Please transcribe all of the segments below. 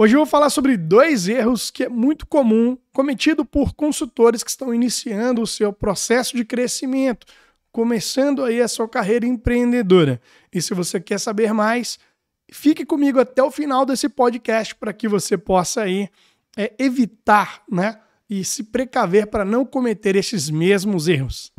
Hoje eu vou falar sobre dois erros que é muito comum cometido por consultores que estão iniciando o seu processo de crescimento, começando aí a sua carreira empreendedora. E se você quer saber mais, fique comigo até o final desse podcast para que você possa aí é, evitar, né, e se precaver para não cometer esses mesmos erros.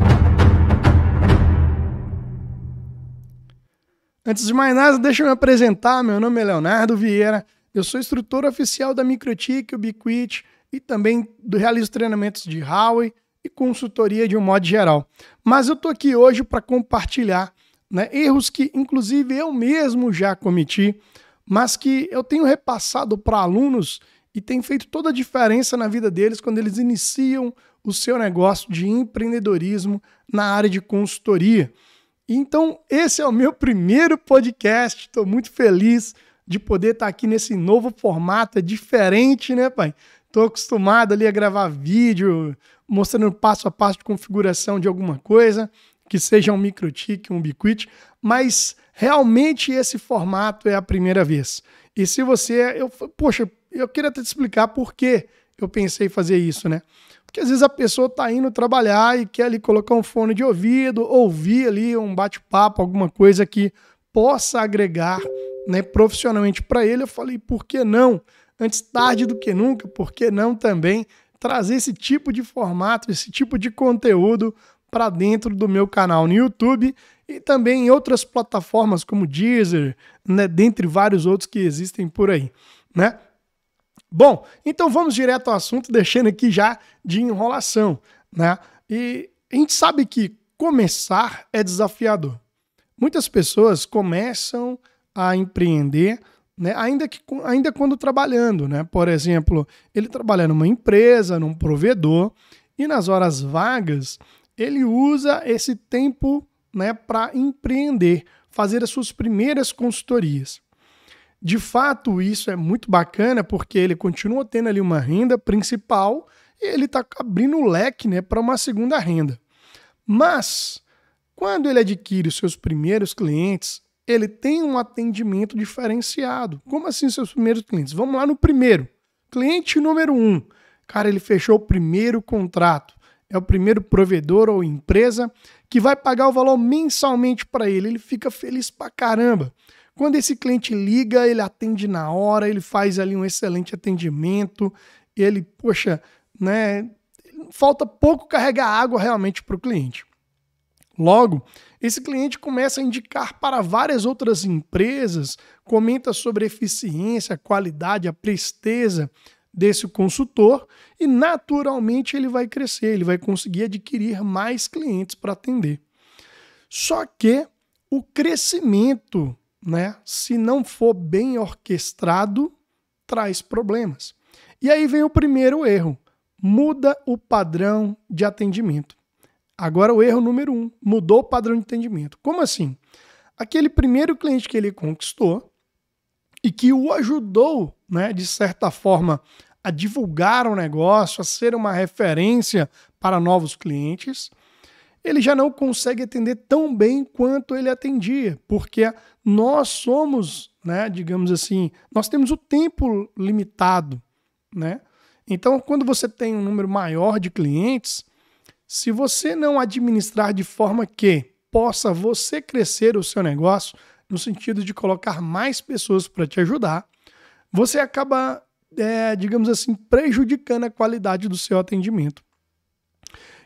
Antes de mais nada, deixa eu me apresentar. Meu nome é Leonardo Vieira. Eu sou instrutor oficial da Microtik Ubiquit e também realizo treinamentos de Huawei e consultoria de um modo geral. Mas eu estou aqui hoje para compartilhar né, erros que, inclusive, eu mesmo já cometi, mas que eu tenho repassado para alunos e tem feito toda a diferença na vida deles quando eles iniciam o seu negócio de empreendedorismo na área de consultoria. Então, esse é o meu primeiro podcast, estou muito feliz de poder estar tá aqui nesse novo formato, é diferente, né, pai? Estou acostumado ali a gravar vídeo, mostrando passo a passo de configuração de alguma coisa, que seja um microtik, um biquit, mas realmente esse formato é a primeira vez. E se você, eu, poxa, eu queria até te explicar por que eu pensei em fazer isso, né? Porque às vezes a pessoa está indo trabalhar e quer ali colocar um fone de ouvido, ouvir ali um bate-papo, alguma coisa que possa agregar né, profissionalmente para ele, eu falei, por que não? Antes tarde do que nunca, por que não também trazer esse tipo de formato, esse tipo de conteúdo para dentro do meu canal no YouTube e também em outras plataformas como Deezer, né, dentre vários outros que existem por aí, né? Bom, então vamos direto ao assunto, deixando aqui já de enrolação, né? E a gente sabe que começar é desafiador. Muitas pessoas começam a empreender, né? ainda, que, ainda quando trabalhando. Né? Por exemplo, ele trabalha numa empresa, num provedor, e nas horas vagas ele usa esse tempo né, para empreender, fazer as suas primeiras consultorias. De fato, isso é muito bacana porque ele continua tendo ali uma renda principal e ele está abrindo o leque né, para uma segunda renda. Mas, quando ele adquire os seus primeiros clientes, ele tem um atendimento diferenciado. Como assim seus primeiros clientes? Vamos lá no primeiro. Cliente número um. Cara, ele fechou o primeiro contrato. É o primeiro provedor ou empresa que vai pagar o valor mensalmente para ele. Ele fica feliz pra caramba. Quando esse cliente liga, ele atende na hora, ele faz ali um excelente atendimento. Ele, poxa, né? Falta pouco carregar água realmente para o cliente. Logo, esse cliente começa a indicar para várias outras empresas, comenta sobre a eficiência, a qualidade, a presteza desse consultor e naturalmente ele vai crescer, ele vai conseguir adquirir mais clientes para atender. Só que o crescimento, né, se não for bem orquestrado, traz problemas. E aí vem o primeiro erro: muda o padrão de atendimento. Agora o erro número um, mudou o padrão de entendimento Como assim? Aquele primeiro cliente que ele conquistou e que o ajudou, né, de certa forma, a divulgar o negócio, a ser uma referência para novos clientes, ele já não consegue atender tão bem quanto ele atendia, porque nós somos, né, digamos assim, nós temos o tempo limitado, né? Então, quando você tem um número maior de clientes, se você não administrar de forma que possa você crescer o seu negócio, no sentido de colocar mais pessoas para te ajudar, você acaba, é, digamos assim, prejudicando a qualidade do seu atendimento.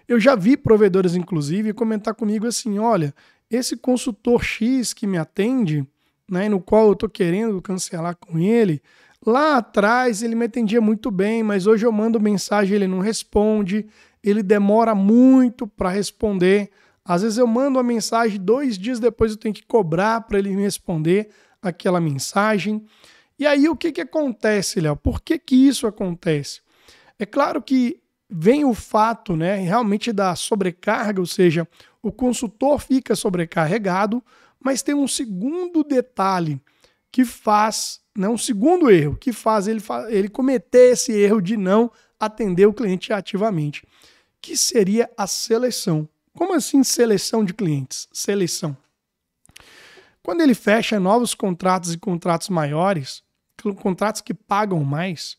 Eu já vi provedores, inclusive, comentar comigo assim: olha, esse consultor X que me atende, né, no qual eu estou querendo cancelar com ele, lá atrás ele me atendia muito bem, mas hoje eu mando mensagem ele não responde, ele demora muito para responder. Às vezes eu mando a mensagem, dois dias depois eu tenho que cobrar para ele me responder aquela mensagem. E aí o que, que acontece, Léo? Por que, que isso acontece? É claro que vem o fato né, realmente da sobrecarga, ou seja, o consultor fica sobrecarregado, mas tem um segundo detalhe que faz, né, um segundo erro, que faz ele, ele cometer esse erro de não atender o cliente ativamente que seria a seleção. Como assim seleção de clientes? Seleção. Quando ele fecha novos contratos e contratos maiores, contratos que pagam mais,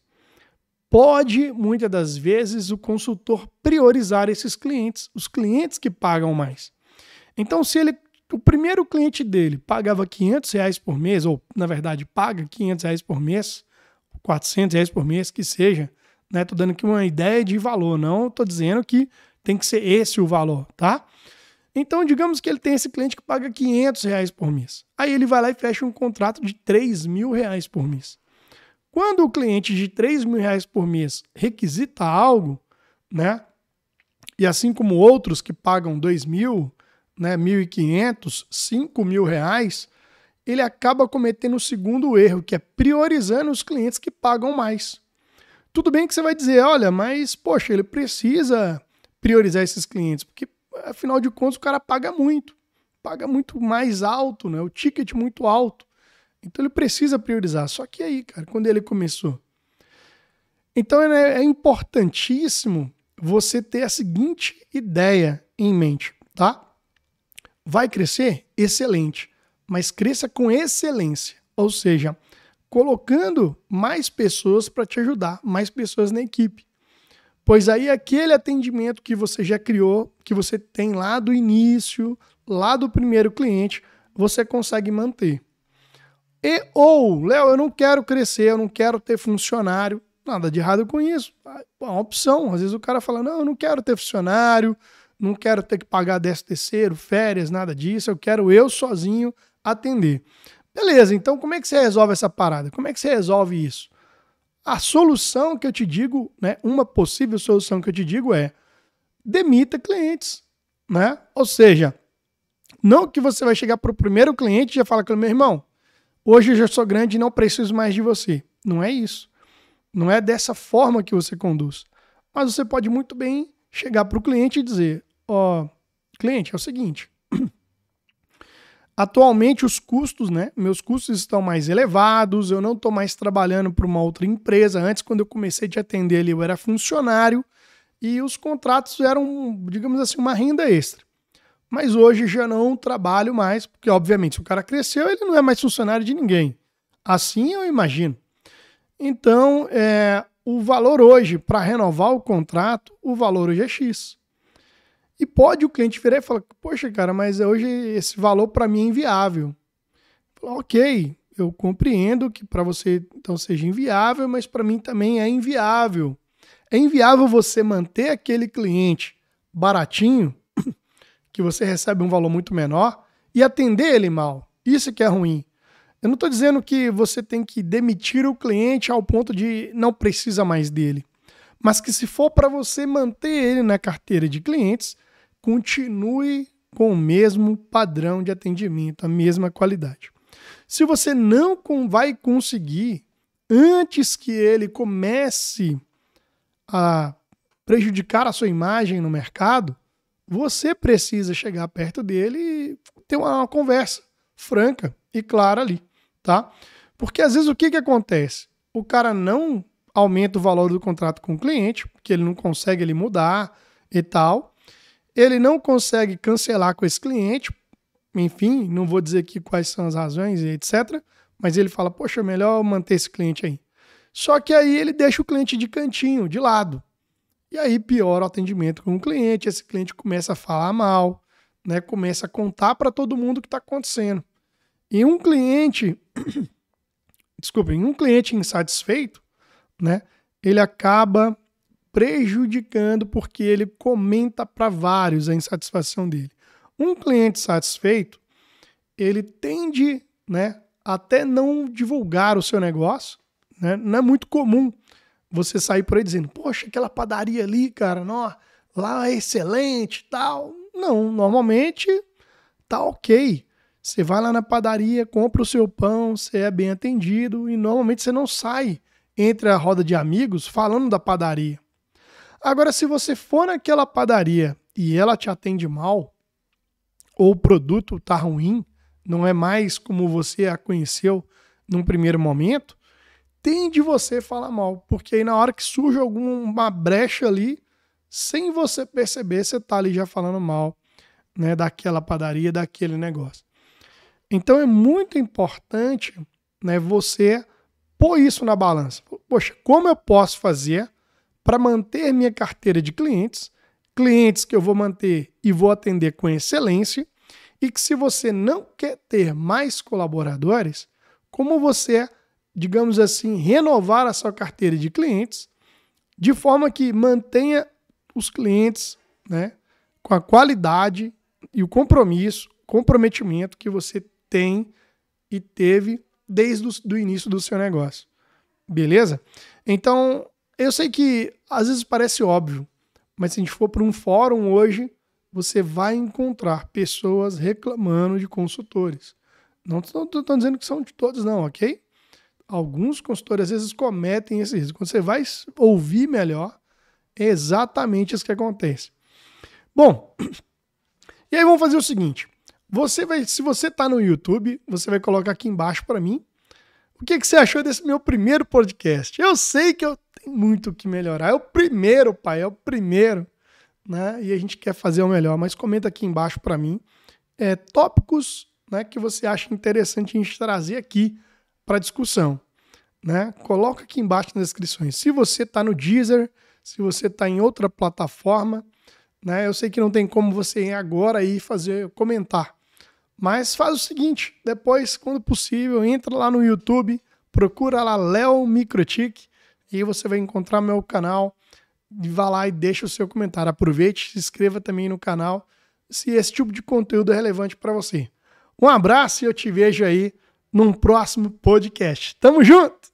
pode, muitas das vezes, o consultor priorizar esses clientes, os clientes que pagam mais. Então, se ele, o primeiro cliente dele pagava 500 reais por mês, ou na verdade paga 500 reais por mês, 400 reais por mês, que seja, né? Tô dando aqui uma ideia de valor, não tô dizendo que tem que ser esse o valor, tá? Então, digamos que ele tem esse cliente que paga 500 reais por mês. Aí ele vai lá e fecha um contrato de 3 mil reais por mês. Quando o cliente de 3 mil reais por mês requisita algo, né? E assim como outros que pagam 2 mil, né, 1.500, 5 mil reais, ele acaba cometendo o segundo erro, que é priorizando os clientes que pagam mais. Tudo bem que você vai dizer, olha, mas poxa, ele precisa priorizar esses clientes, porque afinal de contas o cara paga muito, paga muito mais alto, né? O ticket muito alto. Então ele precisa priorizar. Só que aí, cara, quando ele começou. Então é, é importantíssimo você ter a seguinte ideia em mente, tá? Vai crescer? Excelente. Mas cresça com excelência. Ou seja, colocando mais pessoas para te ajudar, mais pessoas na equipe. Pois aí aquele atendimento que você já criou, que você tem lá do início, lá do primeiro cliente, você consegue manter. E ou, Léo, eu não quero crescer, eu não quero ter funcionário, nada de errado com isso. Ah, é uma opção. Às vezes o cara fala: "Não, eu não quero ter funcionário, não quero ter que pagar 10 terceiro, férias, nada disso, eu quero eu sozinho atender". Beleza, então como é que você resolve essa parada? Como é que você resolve isso? A solução que eu te digo, né, uma possível solução que eu te digo é demita clientes, né? Ou seja, não que você vai chegar para o primeiro cliente e já fala com ele, meu irmão, hoje eu já sou grande e não preciso mais de você. Não é isso. Não é dessa forma que você conduz. Mas você pode muito bem chegar para o cliente e dizer, ó, oh, cliente, é o seguinte, Atualmente os custos, né? Meus custos estão mais elevados, eu não estou mais trabalhando para uma outra empresa. Antes, quando eu comecei a atender ali, eu era funcionário e os contratos eram, digamos assim, uma renda extra. Mas hoje já não trabalho mais, porque obviamente se o cara cresceu, ele não é mais funcionário de ninguém. Assim eu imagino. Então, é, o valor hoje, para renovar o contrato, o valor hoje é X. E pode o cliente virar e falar: Poxa, cara, mas hoje esse valor para mim é inviável. Falo, ok, eu compreendo que para você então seja inviável, mas para mim também é inviável. É inviável você manter aquele cliente baratinho, que você recebe um valor muito menor, e atender ele mal. Isso que é ruim. Eu não estou dizendo que você tem que demitir o cliente ao ponto de não precisa mais dele mas que se for para você manter ele na carteira de clientes, continue com o mesmo padrão de atendimento, a mesma qualidade. Se você não vai conseguir, antes que ele comece a prejudicar a sua imagem no mercado, você precisa chegar perto dele e ter uma conversa franca e clara ali, tá? Porque às vezes o que, que acontece? O cara não aumenta o valor do contrato com o cliente, porque ele não consegue ele mudar e tal. Ele não consegue cancelar com esse cliente, enfim, não vou dizer aqui quais são as razões e etc. Mas ele fala, poxa, é melhor manter esse cliente aí. Só que aí ele deixa o cliente de cantinho, de lado. E aí piora o atendimento com o cliente, esse cliente começa a falar mal, né? começa a contar para todo mundo o que está acontecendo. E um cliente, desculpem, um cliente insatisfeito, né? Ele acaba prejudicando porque ele comenta para vários a insatisfação dele. Um cliente satisfeito, ele tende, né, até não divulgar o seu negócio, né? Não é muito comum você sair por aí dizendo: "Poxa, aquela padaria ali, cara, não, lá é excelente", tal. Não, normalmente tá OK. Você vai lá na padaria, compra o seu pão, você é bem atendido e normalmente você não sai entre a roda de amigos falando da padaria. Agora, se você for naquela padaria e ela te atende mal, ou o produto está ruim, não é mais como você a conheceu num primeiro momento, tem de você falar mal, porque aí na hora que surge alguma brecha ali, sem você perceber, você está ali já falando mal né, daquela padaria, daquele negócio. Então é muito importante né, você pôr isso na balança. Poxa, como eu posso fazer para manter minha carteira de clientes, clientes que eu vou manter e vou atender com excelência, e que se você não quer ter mais colaboradores, como você, é, digamos assim, renovar a sua carteira de clientes de forma que mantenha os clientes, né, com a qualidade e o compromisso, comprometimento que você tem e teve desde o início do seu negócio. Beleza? Então, eu sei que às vezes parece óbvio, mas se a gente for para um fórum hoje, você vai encontrar pessoas reclamando de consultores. Não estou dizendo que são de todos, não, ok? Alguns consultores às vezes cometem esse risco. Quando você vai ouvir melhor, é exatamente isso que acontece. Bom, e aí vamos fazer o seguinte: você vai, se você está no YouTube, você vai colocar aqui embaixo para mim o que, que você achou desse meu primeiro podcast. Eu sei que eu tenho muito que melhorar. É o primeiro, pai, é o primeiro, né? E a gente quer fazer o melhor. Mas comenta aqui embaixo para mim é, tópicos, né, que você acha interessante a gente trazer aqui para discussão, né? Coloca aqui embaixo nas descrições. Se você está no Deezer, se você está em outra plataforma, né? Eu sei que não tem como você ir agora e fazer comentar. Mas faz o seguinte, depois, quando possível, entra lá no YouTube, procura lá Léo Microtic e você vai encontrar meu canal. Vá lá e deixa o seu comentário. Aproveite, se inscreva também no canal se esse tipo de conteúdo é relevante para você. Um abraço e eu te vejo aí num próximo podcast. Tamo junto!